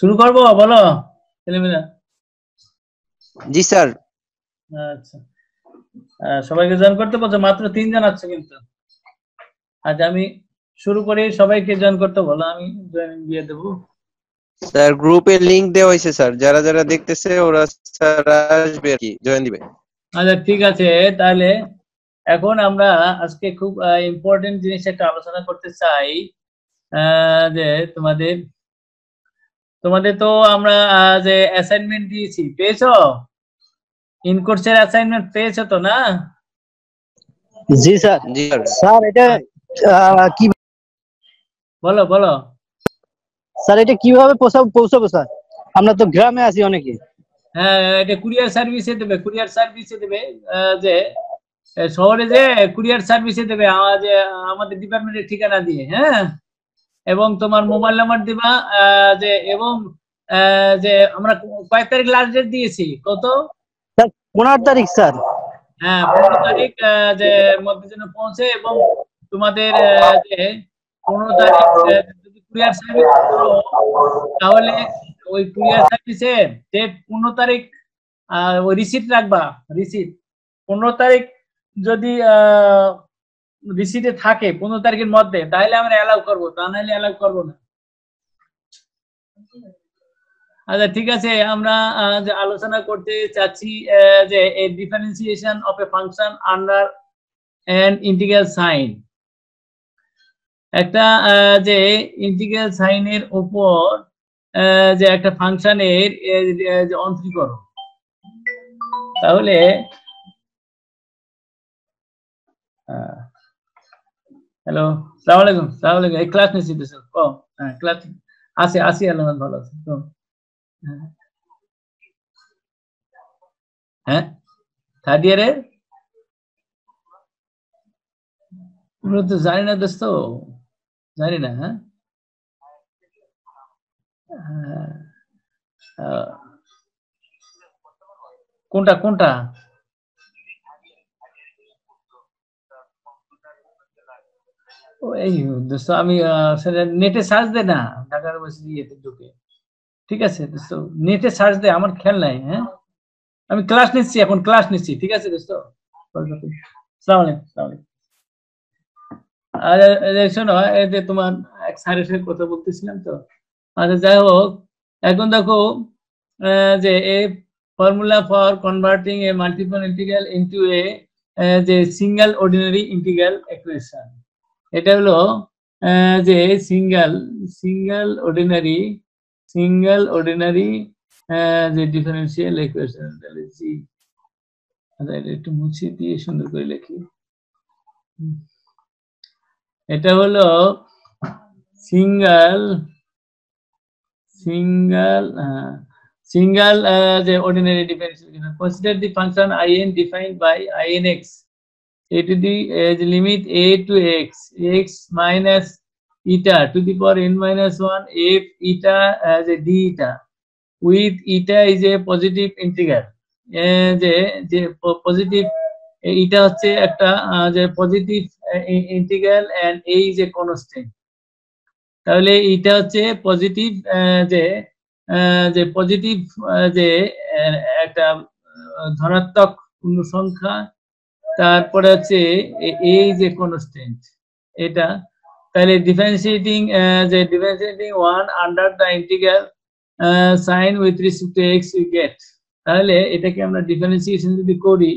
শুরু করবো বলো ছেলেমেয়েরা জি স্যার আচ্ছা সবাইকে জয়েন করতে বলছো মাত্র তিনজন আছে কিন্তু আজ আচ্ছা, আমি শুরু করে সবাইকে জয়েন করতে বলো আমি জয়েন দিয়ে দেব স্যার গ্রুপে লিংক দেওয়া হয়েছে স্যার যারা যারা দেখতেছে ওরা স্যার আসবে কি জয়েন দিবে আচ্ছা ঠিক আছে তাহলে এখন আমরা আজকে খুব ইম্পর্টেন্ট জিনিস একটা আলোচনা করতে চাই যে তোমাদের তোমাদের তো আমরা যে অ্যাসাইনমেন্ট দিয়েছি পেয়েছো ইনকোর্সের অ্যাসাইনমেন্ট পেয়েছো তো না জি স্যার জি স্যার স্যার এটা কি বলো বলো স্যার এটা কিভাবে পৌঁছাবো পৌঁছাবো স্যার আমরা তো গ্রামে আছি অনেকে হ্যাঁ এটা কুরিয়ার সার্ভিসে দেবে কুরিয়ার সার্ভিসে দেবে যে শহরে যে কুরিয়ার সার্ভিসে দেবে আমাদের ডিপার্টমেন্টের ঠিকানা দিয়ে হ্যাঁ এবং তোমার মোবাইল নাম্বার দিবা যে এবং যে আমরা কয়েক তারিখ লাস্ট ডেট দিয়েছি কত পনেরো তারিখ স্যার হ্যাঁ পনেরো তারিখ যে মধ্যে যেন পৌঁছে এবং তোমাদের যে পনেরো তারিখ যদি কুরিয়ার সার্ভিস করো তাহলে ওই কুরিয়ার সার্ভিসে যে পনেরো তারিখ ওই রিসিপ্ট রাখবা রিসিপ্ট পনেরো তারিখ যদি রিসিটে থাকে পনেরো তারিখের মধ্যে তাহলে আমরা অ্যালাউ করবো তা নাহলে অ্যালাউ করবো না আচ্ছা ঠিক আছে আমরা যে আলোচনা করতে চাচ্ছি যে এই differentiation of a function under and integral sign একটা যে ইন্টিগ্রাল সাইনের উপর যে একটা ফাংশনের অন্তরীকরণ তাহলে আহ হ্যালো সালাম আলাইকুম সালাম আলাইকুম এই ক্লাস নিয়েছি তো ও হ্যাঁ ক্লাস আছে আছি আলহামদ ভালো আছে তো হ্যাঁ থার্ড ইয়ারের তো জানি না দোস্ত জানি না হ্যাঁ কোনটা কোনটা এই দোস্ত আমি নেটে সার্চ দে না ঢাকা ইউনিভার্সিটি ইয়েতে ঢুকে ঠিক আছে দোস্ত নেটে সার্চ দে আমার খেয়াল নাই হ্যাঁ আমি ক্লাস নিচ্ছি এখন ক্লাস নিচ্ছি ঠিক আছে দোস্ত আর শোনো এই যে তোমার এক স্যারের সারের কথা বলতেছিলাম তো আচ্ছা যাই হোক এখন দেখো যে a formula for converting a multiple integral into a যে সিঙ্গেল অর্ডিনারি ইন্টিগ্রাল ইকুয়েশন এটা হলো যে single single ordinary single ordinary যে ডিফারেন্সিয়াল ইকুয়েশন তাহলে জি এটা একটু মুছে দিয়ে সুন্দর করে লিখি এটা হলো সিঙ্গেল সিঙ্গেল সিঙ্গেল যে ordinary differential consider the function I N defined by I N X a to the as limit a to x x minus eta to the power n minus 1 f eta as a d eta with eta is a positive integer যে যে positive eta is a positive integral and a is a constant তাহলে এটা হচ্ছে positive যে যে positive যে একটা ধনাত্মক পূর্ণ সংখ্যা তারপরে হচ্ছে এই যে কোন কনস্ট্যান্ট এটা তাহলে ডিফারেন্সিয়েটিং যে differentiating one under the integral sign with respect to X we get তাহলে এটাকে আমরা ডিফারেন্সিয়েশন যদি করি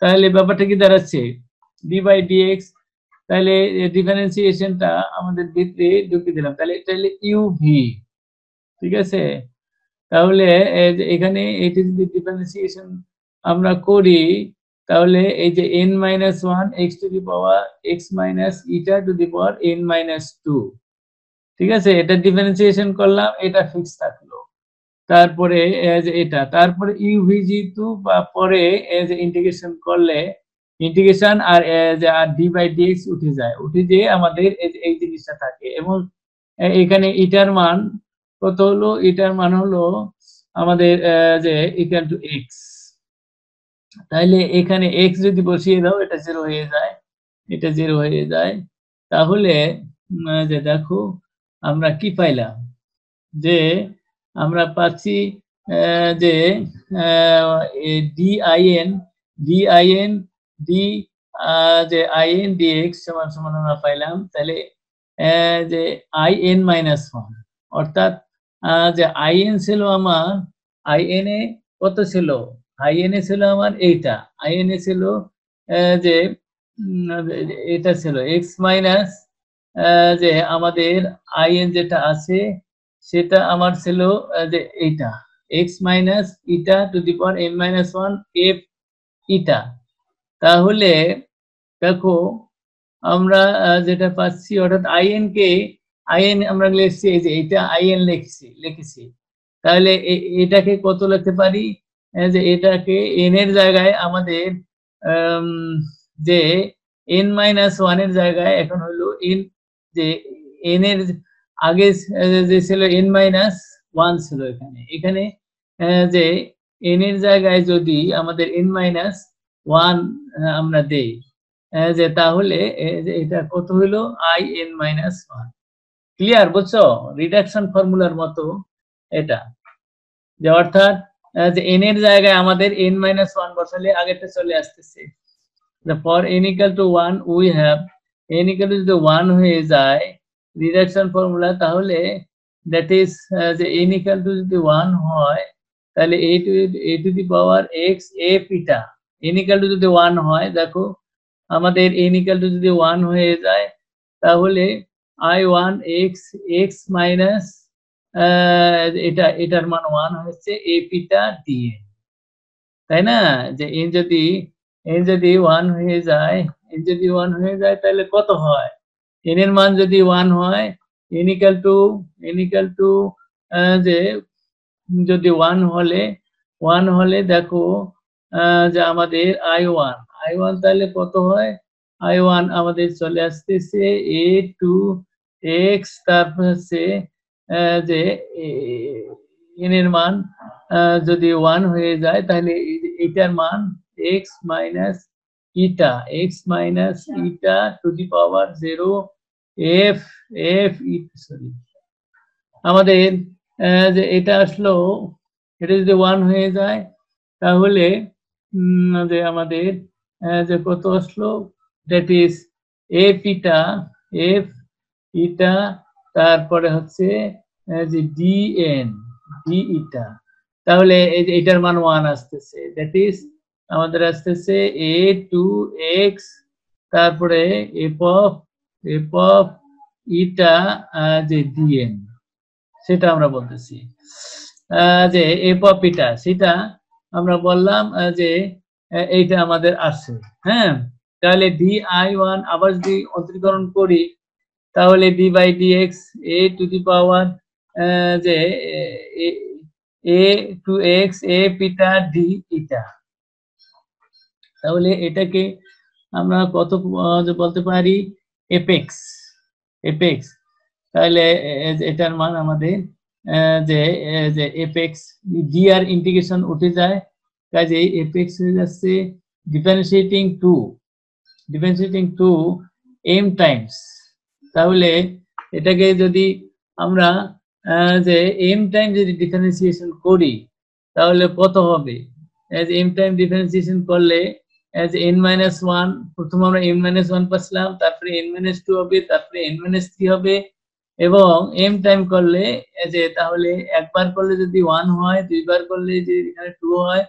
তাহলে ব্যাপারটা কি দাঁড়াচ্ছে ডি বাই এক্স তাহলে ডিফারেন্সিয়েশনটা আমাদের ভিতরে ঢুকিয়ে দিলাম তাহলে এটা হলে ভি ঠিক আছে তাহলে এখানে এটি যদি ডিফারেন্সিয়েশন আমরা করি তাহলে এই যে N minus one x to the power X minus eta to the power N minus two ঠিক আছে এটা ডিফারেন্সিয়েশন করলাম এটা ফিক্স থাকলো তারপরে এটা তারপরে ইউভিজি টু বা পরে এজ ইন্টিগ্রেশন করলে ইন্টিগ্রেশন আর আর ডি বাই ডিএক্স উঠে যায় উঠে যেয়ে আমাদের এই জিনিসটা থাকে এবং এখানে ইটার মান কত হলো ইটার মান হলো আমাদের যে ইকাল টু এক্স তাহলে এখানে এক্স যদি বসিয়ে দাও এটা জিরো হয়ে যায় এটা জিরো হয়ে যায় তাহলে যে দেখো আমরা কি পাইলাম যে আমরা পাচ্ছি যে ডিআইএন ডিআইএন ডি যে আইএন এক্স সমান সমান আমরা পাইলাম তাহলে যে আইএন মাইনাস ওয়ান অর্থাৎ যে আইএন ছিল আমার আইএনএ এ কত ছিল আইএনএ ছিল আমার এইটা আইএনএ ছিল যে এটা ছিল এক্স মাইনাস যে আমাদের আইএন যেটা আছে সেটা আমার ছিল যে এইটা X minus eta to the power M minus one F eta তাহলে দেখো আমরা যেটা পাচ্ছি অর্থাৎ আইএন কে আইএন আমরা লিখছি এই যে এটা আইএন লিখছি লিখেছি তাহলে এটাকে কত লিখতে পারি যে এটাকে এন এর জায়গায় আমাদের যে এন মাইনাস ওয়ান এর জায়গায় এখন হলো এন যে এন এর আগে যে ছিল এন মাইনাস ওয়ান ছিল এখানে এখানে যে এন এর জায়গায় যদি আমাদের এন মাইনাস ওয়ান আমরা দেই যে তাহলে এটা কত হলো I N minus one clear বুঝছো রিডাকশন ফর্মুলার মতো এটা যে অর্থাৎ যে এন এর জায়গায় আমাদের এন মাইনাস ওয়ান বসালে আগেটা চলে আসতেছে for N equal to one we have N equal to যদি ওয়ান হয়ে যায় রিডাকশন ফর্মুলা তাহলে দ্যাট ইজ যে এন ইকাল টু যদি ওয়ান হয় তাহলে A to A to the power X A পিটা এন ইকাল টু যদি ওয়ান হয় দেখো আমাদের এন ইকাল টু যদি ওয়ান হয়ে যায় তাহলে I one X X minus এটা এটার মান ওয়ান হচ্ছে এ পিটা ডি এন তাই না যে এন যদি এন যদি ওয়ান হয়ে যায় এন যদি ওয়ান হয়ে যায় তাহলে কত হয় এন এর মান যদি ওয়ান হয় N equal to N equal to যে যদি ওয়ান হলে ওয়ান হলে দেখো যে আমাদের আই ওয়ান আই ওয়ান তাহলে কত হয় আই ওয়ান আমাদের চলে আসতেছে এ টু এক্স তারপর হচ্ছে যে এনের মান যদি ওয়ান হয়ে যায় তাহলে এটার মান X minus eta X minus eta to the power zero F F sorry আমাদের যে এটা আসলো এটা যদি ওয়ান হয়ে যায় তাহলে যে আমাদের যে কত আসলো that is F eta F eta তারপরে হচ্ছে যে ডিএন ডি ইটা তাহলে এটার মান ওয়ান আসতেছে দ্যাট ইজ আমাদের আসতেছে এ টু এক্স তারপরে এপফ এপফ ইটা যে ডিএন সেটা আমরা বলতেছি যে এফ ইটা সেটা আমরা বললাম যে এইটা আমাদের আসে হ্যাঁ তাহলে ডি আই ওয়ান আবার যদি অন্তরীকরণ করি তাহলে D by D X A to the power যে এ টু এক্স এ পিটা ডি ইটা তাহলে এটাকে আমরা কত বলতে পারি এপেক্স এপেক্স তাহলে এটার মান আমাদের যে যে এপেক্স ডি আর ইন্টিগ্রেশন উঠে যায় কাজে এপেক্স হয়ে যাচ্ছে differentiating to differentiating to M times তাহলে এটাকে যদি আমরা যে এম টাইম যদি ডিফারেন্সিয়েশন করি তাহলে কত হবে এজ এম টাইম ডিফারেন্সিয়েশন করলে এজ এন মাইনাস ওয়ান প্রথম আমরা এম মাইনাস ওয়ান পাচ্ছিলাম তারপরে এন মাইনাস টু হবে তারপরে এন মাইনাস থ্রি হবে এবং এম টাইম করলে যে তাহলে একবার করলে যদি ওয়ান হয় দুইবার করলে যদি এখানে টু হয়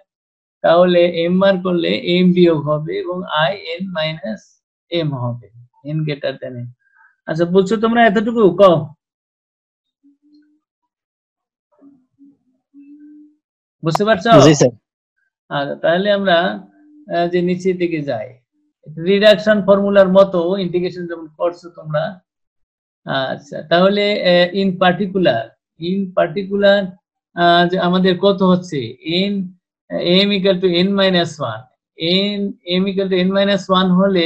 তাহলে এম বার করলে এম বিয়োগ হবে এবং আই এন মাইনাস এম হবে এন গ্রেটার দেন এম আচ্ছা বলছো তোমরা এতটুকু ক বুঝতে পারছো আচ্ছা তাহলে আমরা যে নিচের দিকে যাই রিডাকশন ফর্মুলার মতো ইন্টিগ্রেশন যেমন করছো তোমরা আচ্ছা তাহলে ইন পার্টিকুলার ইন পার্টিকুলার যে আমাদের কত হচ্ছে N M equal to N minus one N M equal to N minus one হলে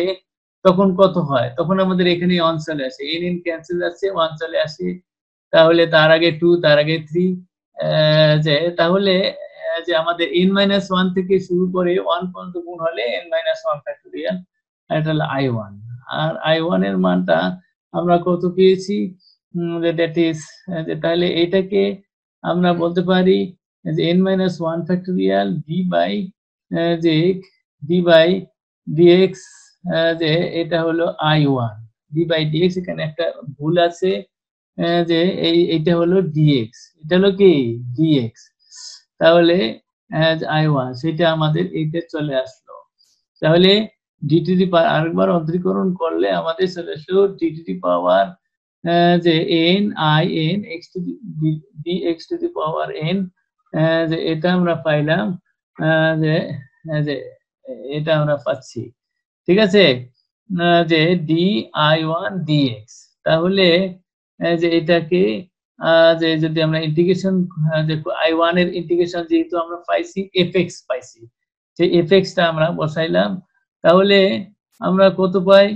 তখন কত হয় তখন আমাদের এখানে অন চলে আসে এন এন ক্যান্সেল আসছে ওয়ান চলে আসে তাহলে তার আগে টু তার আগে থ্রি যে তাহলে যে আমাদের এন মাইনাস ওয়ান থেকে শুরু করে ওয়ান পর্যন্ত গুণ হলে এন মাইনাস ওয়ান ফ্যাক্টোরিয়াল এটা হলো আই ওয়ান আর আই ওয়ান এর মানটা আমরা কত পেয়েছি যে দ্যাট ইজ যে তাহলে এটাকে আমরা বলতে পারি যে N minus one factorial D by যে ডি বাই ডিএক্স যে এটা হলো I one D by DX এখানে একটা ভুল আছে যে এই এটা হলো ডিএক্স এটা হলো কি ডিএক্স তাহলে আই ওয়ান সেটা আমাদের এইটা চলে আসলো তাহলে পাওয়ার আরেকবার অন্তরীকরণ করলে আমাদের চলে আসলো ডিটিডি পাওয়ার যে N I N X two D x to the power N যে এটা আমরা পাইলাম যে এটা আমরা পাচ্ছি ঠিক আছে যে D I one D X তাহলে যে এটাকে যে যদি আমরা ইন্টিগ্রেশন যে আই ওয়ান এর ইন্টিগ্রেশন যেহেতু আমরা পাইছি এফ এক্স পাইছি যে এফ এক্সটা আমরা বসাইলাম তাহলে আমরা কত পাই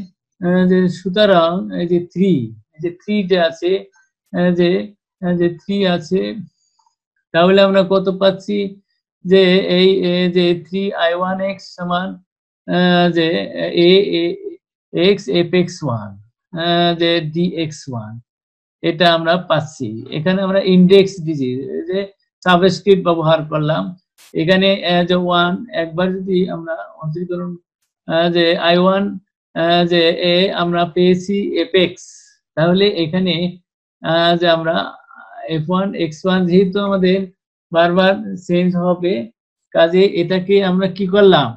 যে সুতরাং এই যে থ্রি যে থ্রি যে আছে যে যে থ্রি আছে তাহলে আমরা কত পাচ্ছি যে এই যে থ্রি আই ওয়ান এক্স সমান যে A X F x one যে ডি এক্স ওয়ান এটা আমরা পাচ্ছি এখানে আমরা ইন্ডেক্স দিছি যে সাবস্ক্রিপ্ট ব্যবহার করলাম এখানে যে ওয়ান একবার যদি আমরা অন্তরীকরণ যে আই ওয়ান যে এ আমরা পেয়েছি এপেক্স তাহলে এখানে যে আমরা এফ ওয়ান এক্স ওয়ান যেহেতু আমাদের বারবার চেঞ্জ হবে কাজে এটাকে আমরা কি করলাম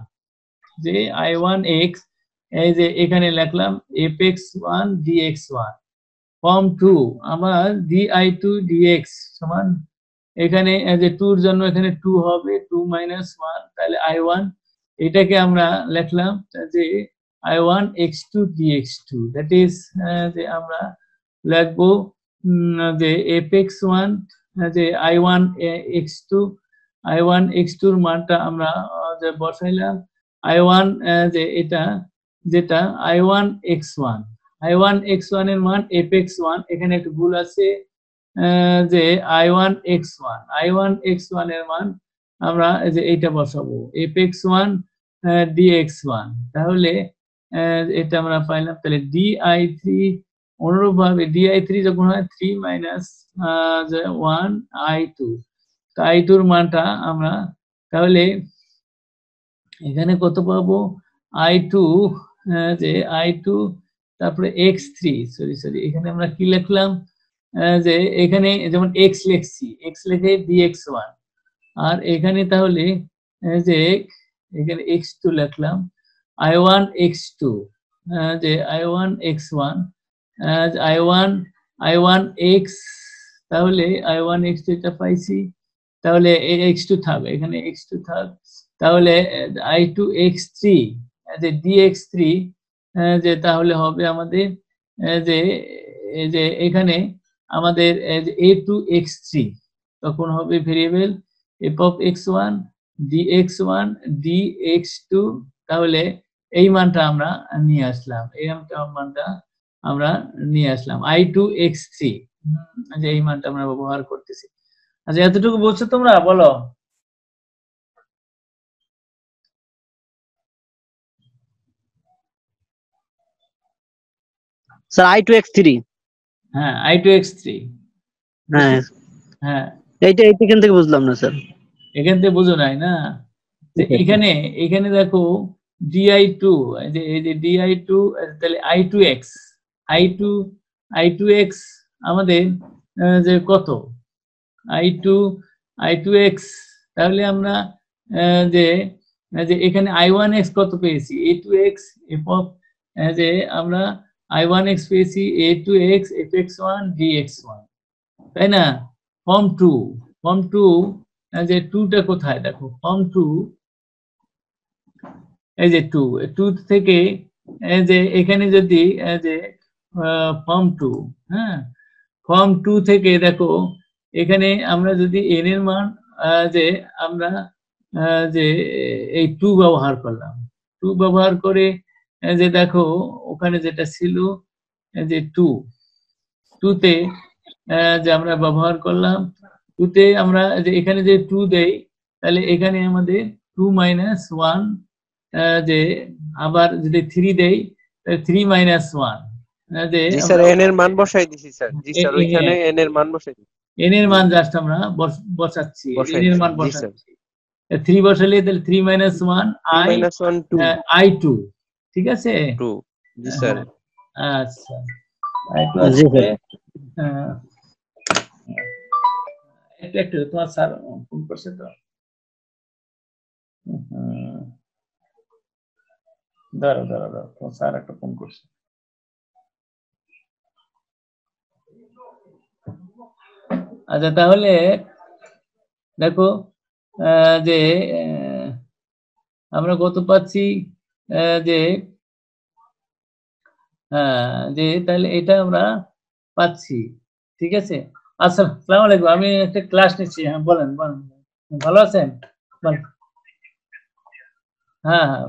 যে আই ওয়ান এক্স এই যে এখানে লেখলাম F x one D X one form two আমার D I two D X সমান এখানে যে টুর জন্য এখানে টু হবে টু মাইনাস ওয়ান তাহলে আই ওয়ান এটাকে আমরা লিখলাম যে I one x two D x two that is যে আমরা লেখবো যে এফ এক্স ওয়ান যে I one x two I one X টুর মানটা আমরা বসাইলাম আই ওয়ান uh, যে এটা যেটা I one X one I one X one এর মান এফ এক্স ওয়ান এখানে একটা ভুল আছে যে I one X one I one X one এর মান আমরা যে এইটা বসাবো F x one D X one তাহলে এটা আমরা পাইলাম তাহলে ডি আই থ্রি অনুরূপভাবে ডি আই থ্রি যখন হয় three minus one I two তো আই টুর মানটা আমরা তাহলে এখানে কত পাবো আই টু যে আই টু তারপরে এক্স থ্রি সরি সরি এখানে আমরা কি লিখলাম যে এখানে যেমন এক্স লিখছি এক্স লিখে এক্স ওয়ান আর এখানে তাহলে যে এখানে এক্স টু লিখলাম আই ওয়ান এক্স টু যে I one X one I one I one X তাহলে আই ওয়ান এক্স টু এটা পাইছি তাহলে এক্স টু থাক এখানে এক্স টু থাক তাহলে আই টু এক্স থ্রি যে ডি এক্স থ্রি যে তাহলে হবে আমাদের যে যে এখানে আমাদের এ টু এক্স থ্রি তখন হবে variable F of X one D X one D x two তাহলে এই মানটা আমরা নিয়ে আসলাম এই মানটা আমরা নিয়ে আসলাম আই টু এক্স থ্রি যে এই মানটা আমরা ব্যবহার করতেছি আচ্ছা এতটুকু বলছো তোমরা বলো sir I two x three হ্যাঁ আই টু এক্স থ্রি হ্যাঁ হ্যাঁ এইটা এইখান থেকে বুঝলাম না স্যার এখান থেকে বুঝো নাই না এখানে এখানে দেখো ডিআই টু এই যে ডিআই টু তাহলে I two x I two I two X আমাদের যে কত I two I two x তাহলে আমরা যে যে এখানে আই ওয়ান এক্স কত পেয়েছি এ টু এক্স এফ যে আমরা এক্স পেয়েছি a2x fx1 dx1 তাই না ফর্ম টু ফর্ম টু যে টুটা কোথায় দেখো ফর্ম টু এই যে টু টু থেকে এই যে এখানে যদি এই যে ফর্ম টু হ্যাঁ ফর্ম টু থেকে দেখো এখানে আমরা যদি এন এর মান যে আমরা যে এই টু ব্যবহার করলাম টু ব্যবহার করে যে দেখো ওখানে যেটা ছিল যে টু টুতে যে আমরা ব্যবহার করলাম টুতে আমরা যে এখানে যে টু দেই তাহলে এখানে আমাদের টু মাইনাস ওয়ান যে আবার যদি থ্রি দেই তাহলে থ্রি মাইনাস ওয়ান যে স্যার এন এর মান এর মান এর মান জাস্ট আমরা বসাচ্ছি মান থ্রি বসালে তাহলে three minus one I I two ঠিক আছে হ্যাঁ, আচ্ছা একটু তোমার স্যার ফোন করছে তোমার স্যার একটা ফোন করছে আচ্ছা তাহলে দেখো যে আমরা গত পাচ্ছি যে হ্যাঁ যে তাহলে এটা আমরা পাচ্ছি ঠিক আছে আচ্ছা সালাম আলাইকুম আমি একটা ক্লাস নিচ্ছি হ্যাঁ বলেন বলেন ভালো আছেন হ্যাঁ, হ্যাঁ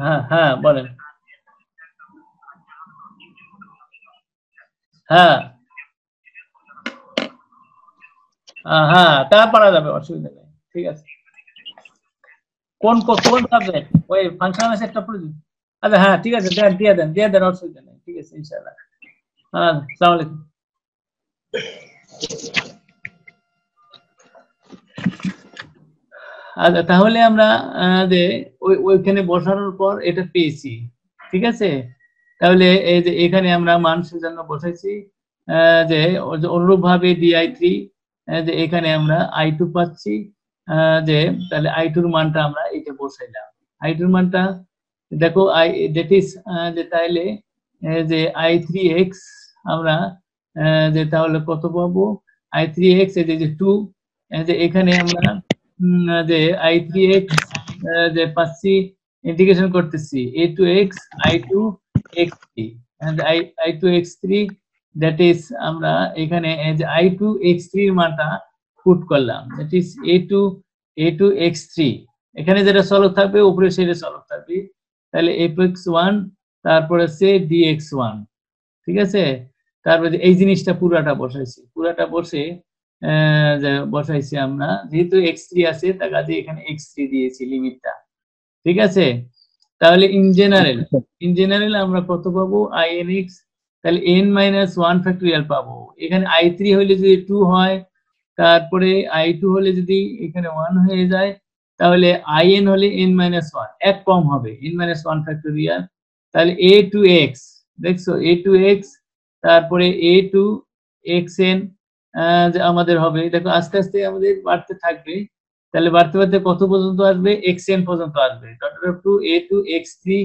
হ্যাঁ হ্যাঁ বলেন হ্যাঁ হ্যাঁ তা পারা যাবে অসুবিধা নেই ঠিক আছে কোন কোন সাবজেক্ট ওই ফাংশনাল ম্যাথ একটা পড়ে আচ্ছা হ্যাঁ ঠিক আছে দেন দিয়ে দেন দিয়ে দেন অসুবিধা নেই ঠিক আছে ইনশাআল্লাহ হ্যাঁ আসসালামু আলাইকুম আচ্ছা তাহলে আমরা যে ওই ওইখানে বসানোর পর এটা পেয়েছি ঠিক আছে তাহলে এই যে এখানে আমরা মানুষের জন্য বসাইছি যে অনুরূপভাবে ডিআই থ্রি যে এখানে আমরা আই টু পাচ্ছি যে তাহলে আই টুর মানটা আমরা এটা বসাইলাম আই টুর মানটা দেখো আই দ্যাট ইজ যে তাইলে যে আই থ্রি এক্স আমরা যে তাহলে কত পাবো আই থ্রি এক্স যে টু যে এখানে আমরা যে আই থ্রি এক্স যে পাচ্ছি ইন্টিগ্রেশন করতেছি a to x I two x three I I two x three that is আমরা এখানে আই টু এক্স থ্রির মানটা পুট করলাম that is a to A to x three এখানে যেটা সলভ থাকবে উপরে সেটা সলভ থাকবে তাহলে এফ এক্স ওয়ান তারপর হচ্ছে ডি এক্স ওয়ান ঠিক আছে তারপরে এই জিনিসটা পুরাটা বসাইছি পুরাটা বসে বসাইছি আমরা যেহেতু এক্স থ্রি আছে তার কাজে এখানে এক্স থ্রি দিয়েছি লিমিটটা ঠিক আছে তাহলে ইন জেনারেল ইন জেনারেল আমরা কত পাবো আই এন এক্স তাহলে এন মাইনাস ওয়ান ফ্যাক্টোরিয়াল পাবো এখানে আই থ্রি হইলে যদি টু হয় তারপরে আই টু হলে যদি এখানে ওয়ান হয়ে যায় তাহলে আই এন হলে এন মাইনাস ওয়ান এক কম হবে এন মাইনাস ওয়ান ফ্যাক্টোরিয়াল তাহলে এ টু এক্স দেখছো এ টু এক্স তারপরে এ টু এক্স এন যে আমাদের হবে দেখো আস্তে আস্তে আমাদের বাড়তে থাকবে তাহলে বাড়তে বাড়তে কত পর্যন্ত আসবে এক্স এন পর্যন্ত আসবে of to A to x three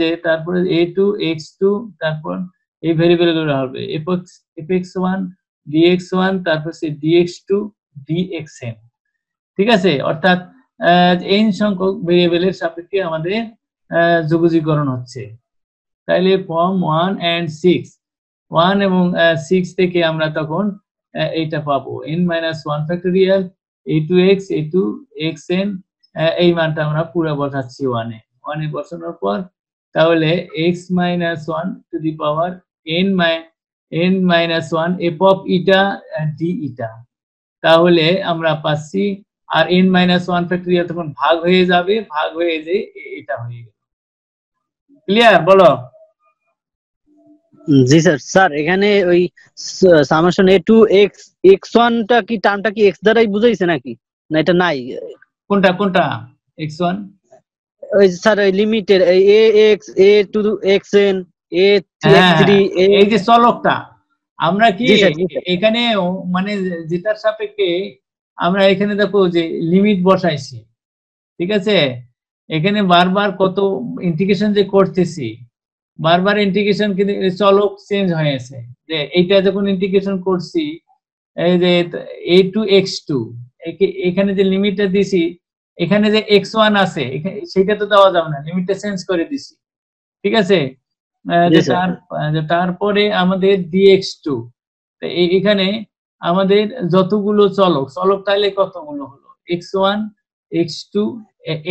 যে তারপরে এ টু এক্স টু তারপর এই ভেরিয়েবলগুলো হবে f x one dx one তারপর হচ্ছে ডিএক্স টু ডিএক্স এন ঠিক আছে অর্থাৎ এন সংখ্যক ভেরিয়েবলের সাপেক্ষে আমাদের যুগজীকরণ হচ্ছে তাইলে form one and six one এবং সিক্স থেকে আমরা তখন এইটা পাবো n minus one factorial a to x A to x n এই মানটা আমরা পুরো বসাচ্ছি ওয়ানে ওয়ানে বসানোর পর তাহলে x minus one to the power n mine n minus one f of eta d eta তাহলে আমরা পাচ্ছি আর এন মাইনাস ওয়ান ফ্যাক্টরিয়াল তখন ভাগ হয়ে যাবে ভাগ হয়ে যে এটা হয়ে গেল ক্লিয়ার বলো জি স্যার স্যার এখানে ওই summation a to x x ওয়ানটা কি টার্মটা কি এক্স দ্বারাই বুঝাইছে নাকি না এটা নাই কোনটা কোনটা এক্স ওয়ান ওই স্যার ওই limited a x A to x n হ্যাঁ, এই যে চলকটা আমরা কি এখানে মানে যেটার সাপেক্ষে আমরা এখানে দেখো যে লিমিট বসাইছি ঠিক আছে এখানে বারবার কত ইন্টিগ্রেশন যে করতেছি বারবার ইন্টিগ্রেশন কিন্তু চলক চেঞ্জ হয়েছে যে এইটা যখন ইন্টিগ্রেশন করছি এই যে এ টু এক্স টু এখানে যে লিমিটটা দিছি এখানে যে এক্স ওয়ান আছে সেটা তো দেওয়া যাবে না লিমিটটা চেঞ্জ করে দিছি ঠিক আছে তারপরে আমাদের ডিএক্স টু এখানে আমাদের যতগুলো চলক চলক তাহলে কতগুলো হলো x one x two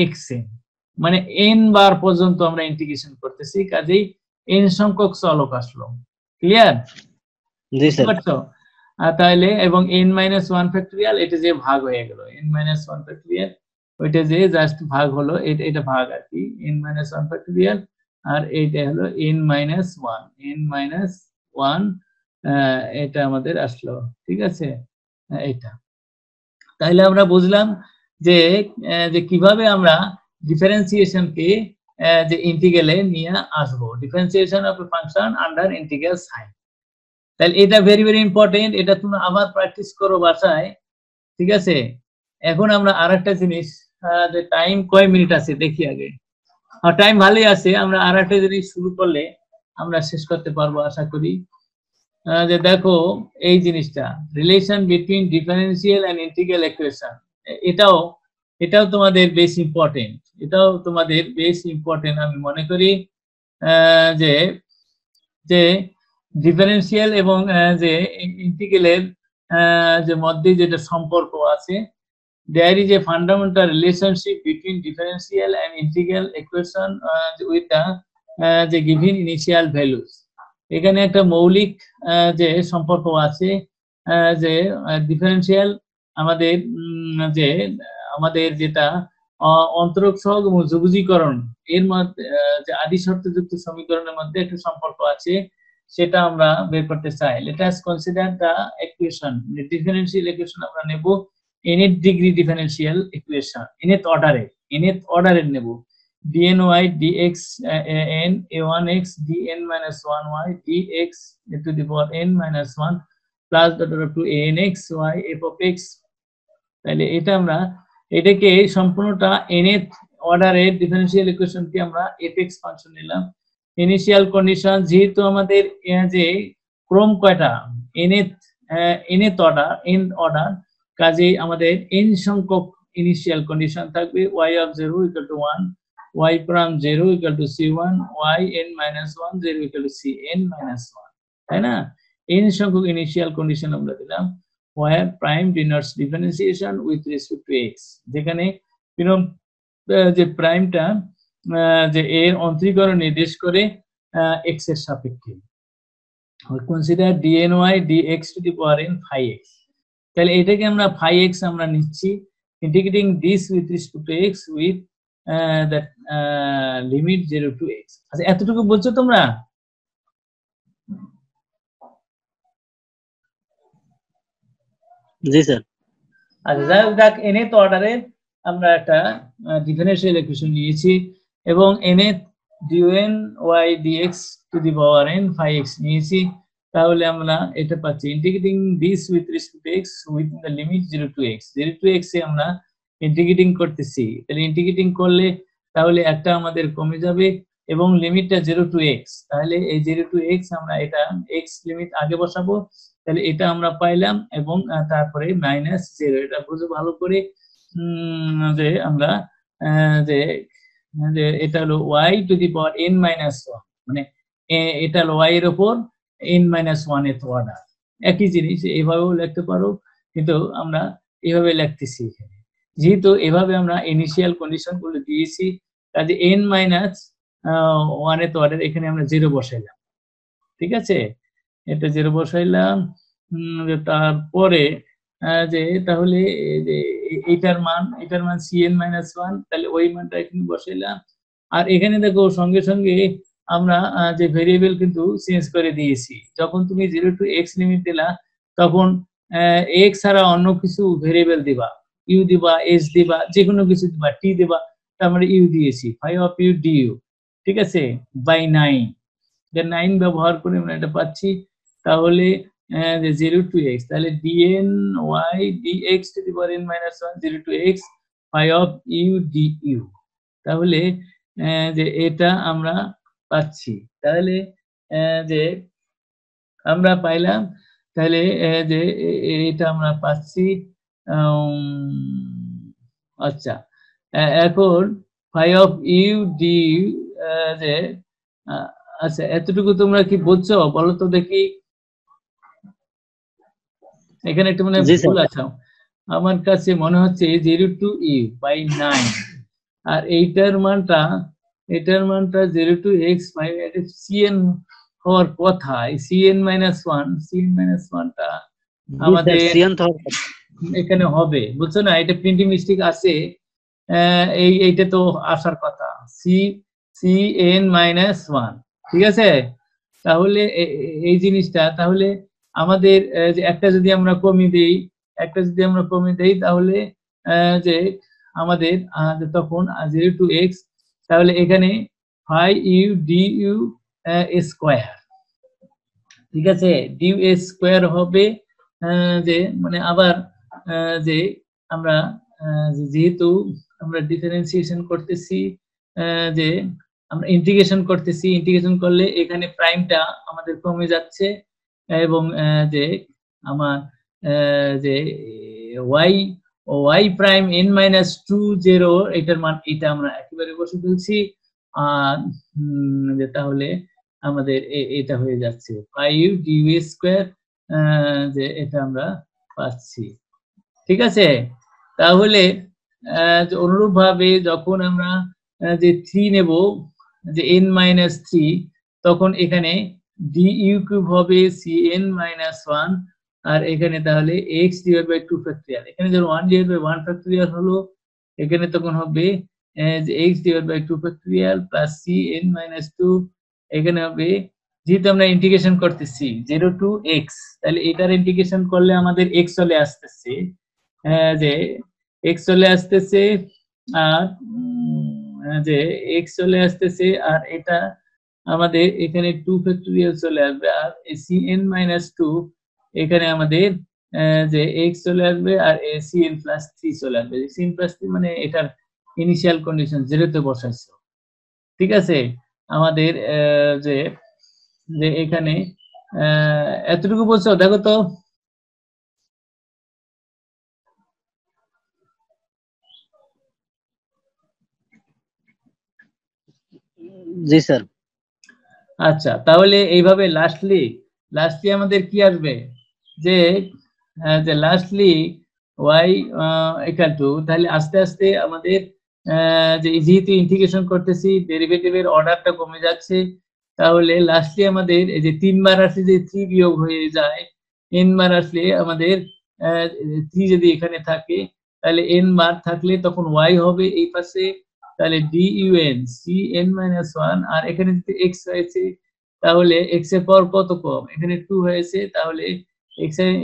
x n মানে এন বার পর্যন্ত আমরা ইন্টিগ্রেশন করতেছি কাজেই এন সংখ্যক চলক আসলো ক্লিয়ার তাহলে এবং এন মাইনাস ওয়ান ফ্যাক্টরিয়াল এটা যে ভাগ হয়ে গেল এন মাইনাস ওয়ান ফ্যাক্টরিয়াল ওইটা যে জাস্ট ভাগ হলো এটা ভাগ আর কি এন মাইনাস ওয়ান ফ্যাক্টরিয়াল আর এইটা হলো n minus one n minus one এটা আমাদের আসলো ঠিক আছে এটা তাইলে আমরা বুঝলাম যে যে কিভাবে আমরা ডিফারেন্সিয়েশনকে যে ইন্টিগ্রালে নিয়ে আসবো differentiation of a function under integral sign তাহলে এটা ভেরি ভেরি ইম্পর্টেন্ট এটা তুমি আবার প্র্যাকটিস করো বাসায় ঠিক আছে এখন আমরা আর একটা জিনিস যে টাইম কয় মিনিট আছে দেখি আগে টাইম হ্যাঁ, ভালোই আছে আমরা আর একটা জিনিস শুরু করলে আমরা শেষ করতে পারবো আশা করি যে দেখো এই জিনিসটা relation between differential and integral equation এটাও এটাও তোমাদের বেশ ইম্পর্টেন্ট এটাও তোমাদের বেশ ইম্পর্টেন্ট আমি মনে করি যে যে ডিফারেন্সিয়াল এবং যে ইন্টিগ্রালের যে মধ্যে যেটা সম্পর্ক আছে there is a fundamental relationship between differential and integral equation uh, with the uh, যে গিভিন ইনিশিয়াল ভ্যালুস এখানে একটা মৌলিক uh, যে সম্পর্ক আছে uh, যে ডিফারেন্সিয়াল uh, আমাদের যে আমাদের যেটা অন্তরক সহগ এবং যুবুজীকরণ এর মধ্যে যে আদি শর্তযুক্ত সমীকরণের মধ্যে একটা সম্পর্ক আছে সেটা আমরা বের করতে চাই let us consider the equation differential equation আমরা নেব nth degree differential equation nth অর্ডারে এনএথ অর্ডারের নেব dn y dx n a one x dn minus one y dx a to the power N minus one plus dot to a n x y f of x তাহলে এটা আমরা এটাকে সম্পূর্ণটা nth অর্ডারের differential ইকুয়েশনকে আমরা f x function নিলাম initial condition যেহেতু আমাদের যে ক্রম কয়টা nth nth order n order কাজেই আমাদের এন সংখ্যক ইনিশিয়াল কন্ডিশন থাকবে y of zero equal to one y prime zero equal to c one y n minus one zero equal to c n minus one তাই না n সংখ্যক initial condition আমরা দিলাম y prime denotes differentiation with respect to x যেখানে প্রিনম যে প্রাইমটা যে এর অন্তরীকরণ নির্দেশ করে এক্স এর সাপেক্ষে consider dn y d x to the power n five x তাহলে এটাকে আমরা ফাই এক্স আমরা নিচ্ছি integrating this with respect to x with that limit zero to x আচ্ছা এতটুকু বলছো তোমরা জি স্যার আচ্ছা যাই হোক যাক তো অর্ডারে আমরা একটা ডিফারেনশিয়াল ইকুয়েশন নিয়েছি এবং nth dn y dx to the power n phi x নিয়েছি তাহলে আমরা এটা পাচ্ছি integrating this with respect to x with the limit 0 to x 0 to x a আমরা ইন্টিগ্রেটিং করতেছি তাহলে ইন্টিগ্রেটিং করলে তাহলে একটা আমাদের কমে যাবে এবং লিমিটটা 0 টু এক্স তাহলে এই 0 টু এক্স আমরা এটা এক্স লিমিট আগে বসাবো তাহলে এটা আমরা পাইলাম এবং তারপরে মাইনাস 0 এটা বুঝো ভালো করে যে আমরা যে এটা হলো y to the power N minus 1 মানে এটা হলো ওয়াই এর ওপর এন মাইনাস ওয়ান এত অর্ডার একই জিনিস এভাবেও লিখতে পারো কিন্তু আমরা এভাবে লিখতেছি এখানে যেহেতু এভাবে আমরা ইনিশিয়াল কন্ডিশন গুলো দিয়েছি কাজে এন মাইনাস ওয়ান এত অর্ডার এখানে আমরা জিরো বসাইলাম ঠিক আছে এটা জিরো বসাইলাম তারপরে যে তাহলে যে এইটার মান এটার মান সি এন মাইনাস ওয়ান তাহলে ওই মানটা এখানে বসাইলাম আর এখানে দেখো সঙ্গে সঙ্গে আমরা যে ভেরিয়েবল কিন্তু চেঞ্জ করে দিয়েছি যখন তুমি জিরো টু এক্স লিমিট দিলা তখন এক্স ছাড়া অন্য কিছু ভেরিয়েবল দিবা ইউ দিবা এস দিবা যে কোনো কিছু দিবা টি দিবা তারপরে মানে ইউ দিয়েছি five of u d u ঠিক আছে বাই নাইন যে নাইন ব্যবহার করে আমরা এটা পাচ্ছি তাহলে জিরো টু এক্স তাহলে dn y d x to the power N minus one zero to x five of u d u তাহলে যে এটা আমরা পাচ্ছি তাহলে যে আমরা পাইলাম তাহলে যে এটা আমরা পাচ্ছি আচ্ছা এখন ফাই অফ ইউ ডি যে আচ্ছা এতটুকু তোমরা কি বুঝছো বলো তো দেখি এখানে একটু মানে ভুল আছে আমার কাছে মনে হচ্ছে zero to u by nine আর এইটার মানটা এটার মানটা zero to x c cn হওয়ার কথা cn minus one cn minus ওয়ানটা আমাদের এখানে হবে বুঝছো না এটা প্রিন্টিং মিস্টেক আছে এই এইটা তো আসার কথা c c n minus one ঠিক আছে তাহলে এই জিনিসটা তাহলে আমাদের যে একটা যদি আমরা কমিয়ে দেই একটা যদি আমরা কমিয়ে দেই তাহলে যে আমাদের তখন জিরো টু এক্স তাহলে এখানে phi u d u square ঠিক আছে ডিউ এ স্কোয়ার হবে যে মানে আবার যে আমরা যেহেতু আমরা ডিফারেন্সিয়েশন করতেছি যে আমরা ইন্টিগ্রেশন করতেছি ইন্টিগ্রেশন করলে এখানে প্রাইমটা আমাদের কমে যাচ্ছে এবং যে আমার যে y y prime n minus two zero এটার মান এটা আমরা একেবারে বসে ফেলছি যে তাহলে আমাদের এটা হয়ে যাচ্ছে ফাইভ ডিউ স্কোয়ার যে এটা আমরা পাচ্ছি ঠিক আছে তাহলে অনুরূপভাবে যখন আমরা যে থ্রি নেব যে এন মাইনাস থ্রি তখন এখানে ডি ইউ কিউব হবে সি এন মাইনাস ওয়ান আর এখানে তাহলে x divide by two factorial এখানে যখন one divide by one factorial হলো এখানে তখন হবে x divide by two factorial plus c n minus two এখানে হবে যেহেতু আমরা ইন্টিগ্রেশন করতেছি জিরো টু এক্স তাহলে এটার ইন্টিগ্রেশন করলে আমাদের এক্স চলে আসতেছে যে এক্স চলে আসতেছে আর যে এক্স চলে আসতেছে আর এটা আমাদের এখানে টু ফ্যাক্টরিয়াল চলে আসবে আর সি এন মাইনাস টু এখানে আমাদের যে এক্স চলে আসবে আর সিএন প্লাস থ্রি চলে আসবে সিএন প্লাস থ্রি মানে এটার ইনিশিয়াল কন্ডিশন জিরোতে বসাইছ ঠিক আছে আমাদের যে যে এখানে এতটুকু বলছো দেখো তো জি স্যার আচ্ছা তাহলে এইভাবে লাস্টলি লাস্টলি আমাদের কি আসবে যে যে লাস্টলি ওয়াই ইকাল টু তাহলে আস্তে আস্তে আমাদের যে যেহেতু ইন্টিগ্রেশন করতেছি ডেরিভেটিভের অর্ডারটা কমে যাচ্ছে তাহলে লাস্টলি আমাদের এই যে তিনবার আসলে যে থ্রি বিয়োগ হয়ে যায় এন বার আসলে আমাদের থ্রি যদি এখানে থাকে তাহলে এন বার থাকলে তখন ওয়াই হবে এই পাশে তাহলে d u n c n minus one আর এখানে যদি এক্স হয়েছে তাহলে এক্স এর পর কত কম এখানে টু হয়েছে তাহলে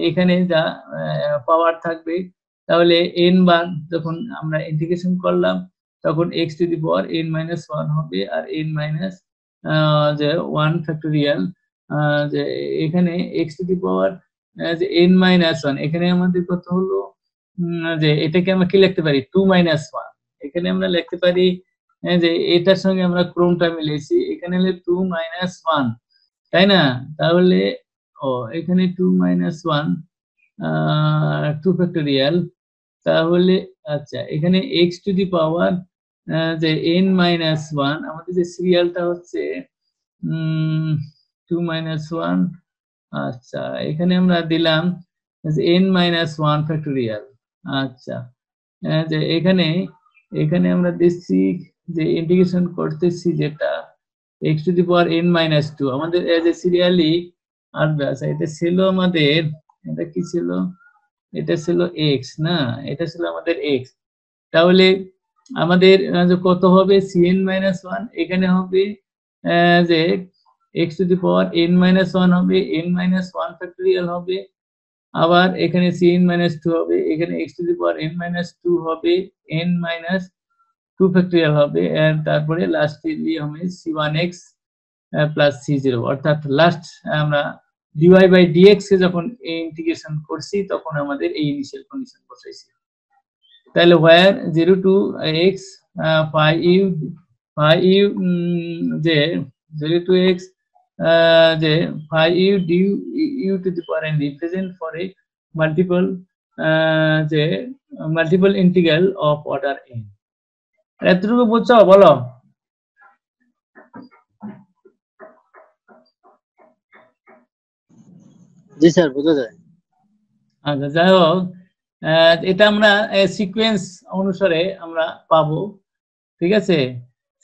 এখানে যা পাওয়ার থাকবে তাহলে এন বার যখন আমরা ইন্টিগ্রেশন করলাম তখন x to the power N minus one হবে আর এন মাইনাস যে ওয়ান ফ্যাক্টোরিয়াল যে এখানে এক্স টু দি পাওয়ার যে এন মাইনাস ওয়ান এখানে আমাদের কত হলো যে এটাকে আমরা কি লিখতে পারি টু মাইনাস ওয়ান এখানে আমরা লিখতে পারি যে এটার সঙ্গে আমরা ক্রোমটা মিলেছি এখানে হলে টু মাইনাস ওয়ান তাই না তাহলে ও এখানে two minus one two factorial তাহলে আচ্ছা এখানে এক্স টু দি পাওয়ার যে এন মাইনাস ওয়ান আমাদের যে সিরিয়ালটা হচ্ছে টু মাইনাস ওয়ান আচ্ছা এখানে আমরা দিলাম এন মাইনাস ওয়ান ফ্যাক্টোরিয়াল আচ্ছা যে এখানে এখানে আমরা দেখছি যে ইন্টিগ্রেশন করতেছি যেটা x to the power N minus two আমাদের সিরিয়ালি আর ব্যাস এটা ছিল আমাদের এটা কি ছিল এটা ছিল এক্স না এটা ছিল আমাদের এক্স তাহলে আমাদের কত হবে সি এন মাইনাস ওয়ান এখানে হবে যে x to the power N minus one হবে এন মাইনাস ওয়ান ফ্যাক্টরিয়াল হবে আবার এখানে সি এন মাইনাস টু হবে এখানে x to the power N minus two হবে এন মাইনাস টু ফ্যাক্টরিয়াল হবে তারপরে লাস্টে দিয়ে হবে c one x plus c zero অর্থাৎ লাস্ট আমরা ডিওয়াই বাই ডিএক্স এ যখন ইন্টিগ্রেশন করছি তখন আমাদের এই ইনিশিয়াল কন্ডিশন বসাইছি তাহলে where zero to x phi u phi u যে জিরো টু এক্স যে phi u du u to the power n represent for a multiple যে multiple integral of order n এতটুকু বুঝছো বলো জি স্যার বোঝা যায় আচ্ছা যাই হোক এটা আমরা সিকোয়েন্স অনুসারে আমরা পাব ঠিক আছে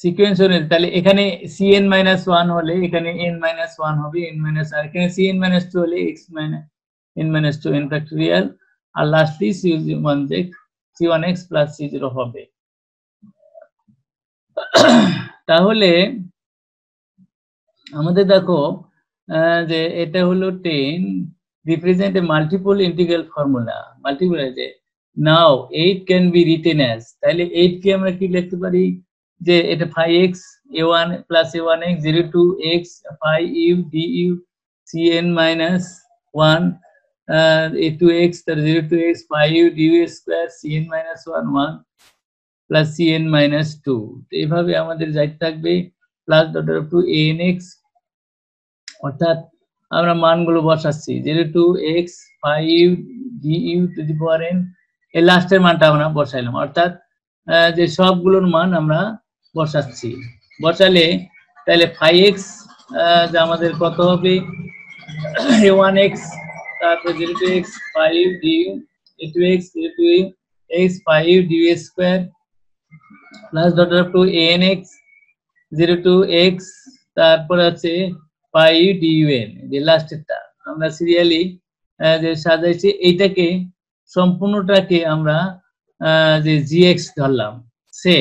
সিকোয়েন্স অনুযায়ী তাহলে এখানে সি এন মাইনাস ওয়ান হলে এখানে এন মাইনাস ওয়ান হবে এন মাইনাস আর এখানে সি এন মাইনাস টু হলে x minus n minus two n factorial আর lastly c one c one x plus c zero হবে তাহলে আমাদের দেখো যে এটা হলো ten represent a multiple integral formula multiple যে now eight can be written as তাহলে এইট কে আমরা কি লিখতে পারি যে এটা phi x a one plus A one x zero to x phi u d u c n minus one a to x তার zero to x phi u d u square c n minus one one plus c n minus two এইভাবে আমাদের যাইতে থাকবে plus dot to n x অর্থাৎ আমরা মানগুলো বসাচ্ছি zero to x five d u to the power n এই লাস্টের মানটা আমরা বসাইলাম অর্থাৎ যে সবগুলোর মান আমরা বসাচ্ছি বসালে তাহলে ফাইভ এক্স যে আমাদের কত হবে ওয়ান এক্স তারপর zero to x five d to x zero to x five d square plus dot to n x zero to x তারপর আছে পাই ইউডিউএন যে লাস্টেরটা আমরা সিরিয়ালি যে সাজাইছি এইটাকে সম্পূর্ণটাকে আমরা যে জিএক্স ধরলাম সে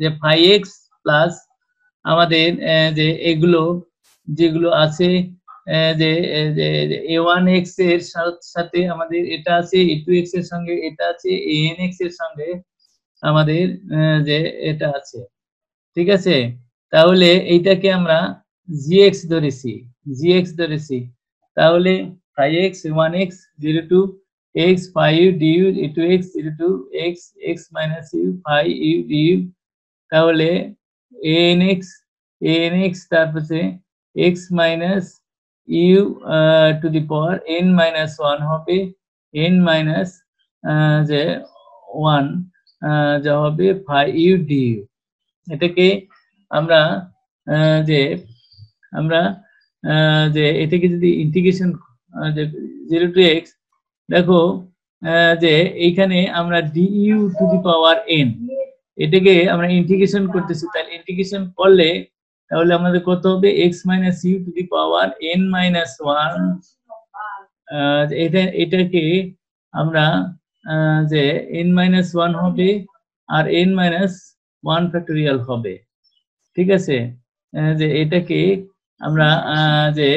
যে ফাই এক্স প্লাস আমাদের যে এগুলো যেগুলো আছে যে এ ওয়ান এক্স এর সাথে আমাদের এটা আছে এ টু এক্স এর সঙ্গে এটা আছে এ এন এক্স এর সঙ্গে আমাদের যে এটা আছে ঠিক আছে তাহলে এইটাকে আমরা gx ধরে c gx ধরে c তাহলে 5x 1x 0 to x 5u du e to x 0 to x x minus u 5u du তাহলে anx anx তারপরে x minus u uh, to the power n minus 1 হবে n minus যে 1 যা হবে 5u du এটাকে আমরা যে আমরা যে এটাকে যদি ইন্টিগ্রেশন জিরো টু এক্স দেখো যে এইখানে আমরা u to the power n এটাকে আমরা ইন্টিগ্রেশন করতেছি তাহলে ইন্টিগ্রেশন করলে তাহলে আমাদের কত হবে x minus u to the power N minus one এটা এটাকে আমরা যে এন মাইনাস ওয়ান হবে আর এন মাইনাস ওয়ান ফ্যাক্টোরিয়াল হবে ঠিক আছে যে এটাকে আমরা যে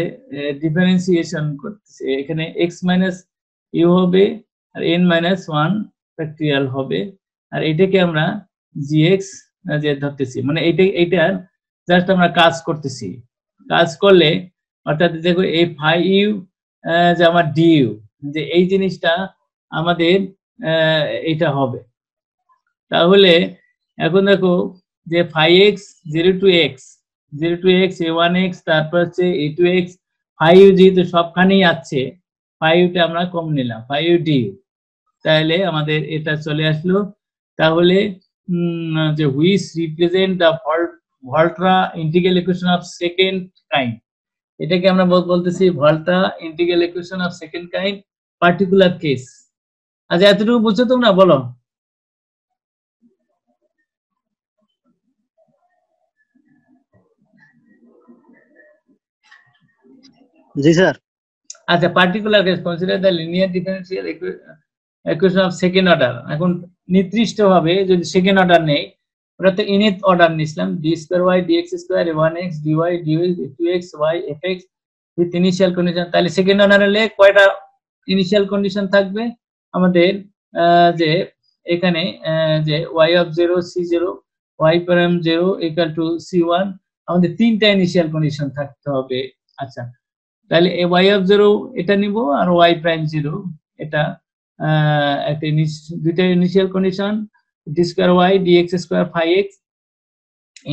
ডিফারেন্সিয়েশন করতেছি এখানে এক্স মাইনাস ইউ হবে আর এন মাইনাস ওয়ান ফ্যাক্টরিয়াল হবে আর এটাকে আমরা জিএক্স যে ধরতেছি মানে এইটা এইটার জাস্ট আমরা কাজ করতেছি কাজ করলে অর্থাৎ দেখো এই ফাই ইউ যে আমার ডি ইউ যে এই জিনিসটা আমাদের এটা হবে তাহলে এখন দেখো যে phi x zero to x zero to x a one x তারপর হচ্ছে এ টু এক্স ফাইভ যেহেতু সবখানেই আছে ফাইভটা আমরা কম নিলাম ফাইভ ডি তাহলে আমাদের এটা চলে আসলো তাহলে যে which represent the Volt Volterra integral equation of second kind এটাকে আমরা বলতেছি Volterra integral equation of second kind particular case আচ্ছা এতটুকু বুঝছো তোমরা বলো আচ্ছা particular case consider the linear differential equation of second order এখন নির্দিষ্টভাবে যদি সেকেন্ড অর্ডার নেই ওটা তো ইনিট অর্ডার নিছিলাম d y dx square one x dy dy to x y f x with initial condition তাহলে সেকেন্ড অর্ডার হলে কয়টা ইনিশিয়াল কন্ডিশন থাকবে আমাদের যে এখানে যে y of zero c zero y prime zero equal to c one আমাদের তিনটা ইনিশিয়াল কন্ডিশন থাকতে হবে আচ্ছা তাহলে ওয়াই অফ জিরো এটা নিব আর ওয়াই প্রাইম জিরো এটা একটা দুইটা initial condition d square y dx square phi x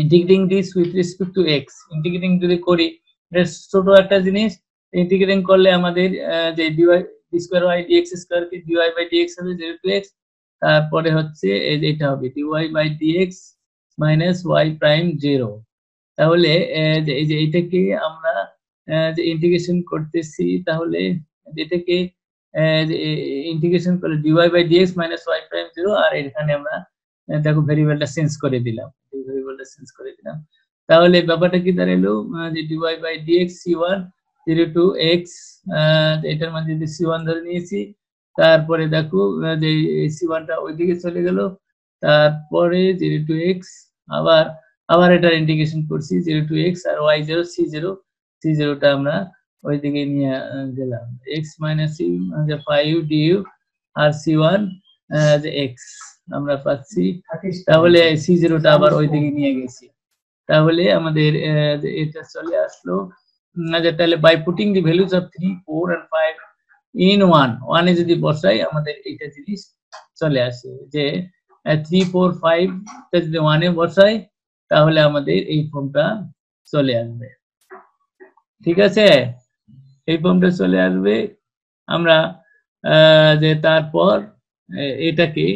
integrating this with respect to x integrating যদি করি এটা ছোট একটা জিনিস ইন্টিগ্রেটিং করলে আমাদের যে dy d square y dx square কি ডিওয়াই বাই ডিএক্স হবে জিরো টু এক্স তারপরে হচ্ছে এটা হবে dy by dx minus y prime zero তাহলে এই যে এইটাকে আমরা যে ইন্টিগ্রেশন করতেছি তাহলে এটাকে ইন্টিগ্রেশন করে d y by dx minus y prime zero আর এখানে আমরা দেখো ভেরিয়েবলটা চেঞ্জ করে দিলাম ভেরিয়েবলটা চেঞ্জ করে দিলাম তাহলে ব্যাপারটা কি দাঁড়ালো যে d y by d x c one zero to x এটার মধ্যে যদি সি ওয়ান ধরে নিয়েছি তারপরে দেখো যে সি ওয়ানটা ওইদিকে চলে গেল তারপরে জিরো টু এক্স আবার আবার এটার ইন্টিগ্রেশন করছি জিরো টু এক্স আর y zero c zero c টা আমরা ওই দিকে নিয়ে গেলাম এক্স মাইনাস ইউ যে ফাইভ ডিউ আর সি ওয়ান যে এক্স আমরা পাচ্ছি তাহলে সি টা আবার ওই দিকে নিয়ে গেছি তাহলে আমাদের এটা চলে আসলো যে তাহলে by putting the values of three four and five in one এ যদি বসাই আমাদের এইটা জিনিস চলে আসে যে থ্রি ফোর ফাইভ যদি এ বসাই তাহলে আমাদের এই ফর্মটা চলে আসবে ঠিক আছে এই ফর্মটা চলে আসবে আমরা যে তারপর এটাকে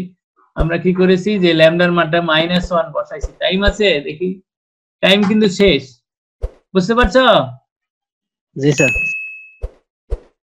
আমরা কি করেছি যে ল্যামডার মানটা মাইনাস ওয়ান বসাইছি টাইম আছে দেখি টাইম কিন্তু শেষ বুঝতে পারছো জি স্যার